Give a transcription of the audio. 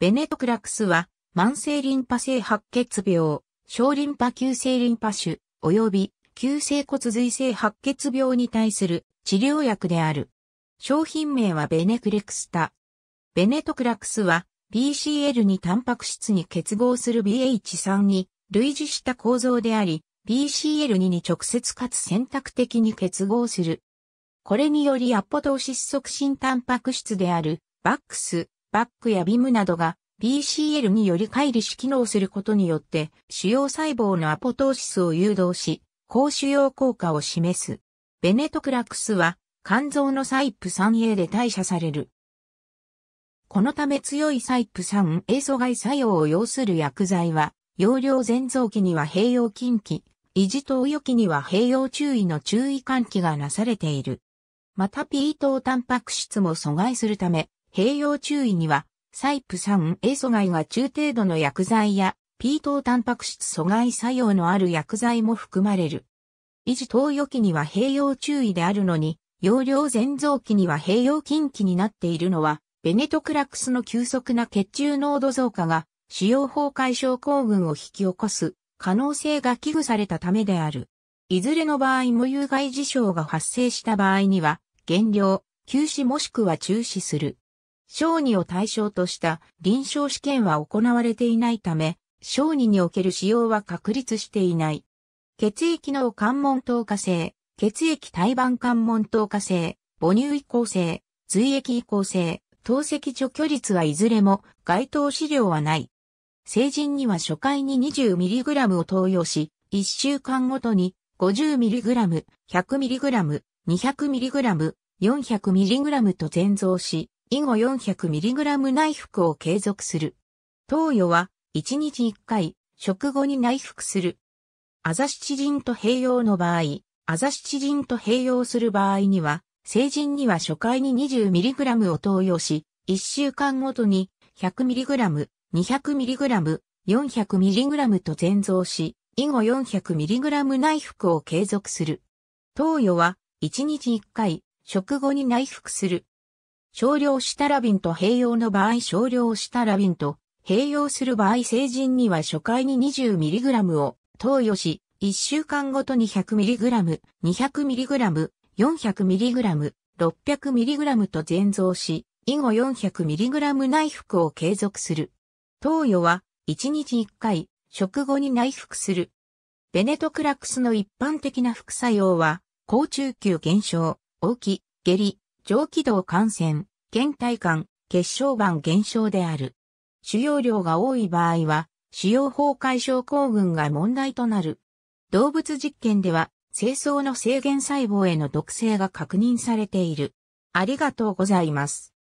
ベネトクラクスは、慢性リンパ性白血病、小リンパ急性リンパ腫、及び急性骨髄性白血病に対する治療薬である。商品名はベネクレクスタ。ベネトクラクスは BCL にタンパク質に結合する BH3 に類似した構造であり、BCL2 に直接かつ選択的に結合する。これによりアポトーシス促進タンパク質であるバックスバックやビムなどが BCL により乖離し機能することによって主要細胞のアポトーシスを誘導し、高主要効果を示す。ベネトクラクスは肝臓のサイプ 3A で代謝される。このため強いサイプ 3A 阻害作用を要する薬剤は、容量前臓期には併用禁忌、維持投与期には併用注意の注意喚起がなされている。また P 等タンパク質も阻害するため、併用注意には、サイプ 3A 阻害が中程度の薬剤や、P 等タンパク質阻害作用のある薬剤も含まれる。維持投与期には併用注意であるのに、容量前増期には併用近期になっているのは、ベネトクラクスの急速な血中濃度増加が、腫瘍崩壊症候群を引き起こす可能性が危惧されたためである。いずれの場合も有害事象が発生した場合には、減量、休止もしくは中止する。小児を対象とした臨床試験は行われていないため、小児における使用は確立していない。血液の関門透過性、血液胎盤関門透過性、母乳移行性、髄液移行性、透析除去率はいずれも該当資料はない。成人には初回に 20mg を投与し、1週間ごとに 50mg、100mg、200mg、400mg と全増し、以後 400mg 内服を継続する。投与は1日1回、食後に内服する。アザシチジンと併用の場合、アザシチジンと併用する場合には、成人には初回に 20mg を投与し、1週間ごとに 100mg、200mg、400mg と全増し、以後 400mg 内服を継続する。投与は1日1回、食後に内服する。少量したラビンと併用の場合少量したラビンと併用する場合成人には初回に 20mg を投与し、1週間ごとに 100mg、200mg、400mg、600mg と全増し、以後 400mg 内服を継続する。投与は1日1回、食後に内服する。ベネトクラクスの一般的な副作用は、高中級減少、大き、下痢、上気道感染、倦怠感、血小板減少である。腫瘍量が多い場合は、腫瘍崩壊症候群が問題となる。動物実験では、清掃の制限細胞への毒性が確認されている。ありがとうございます。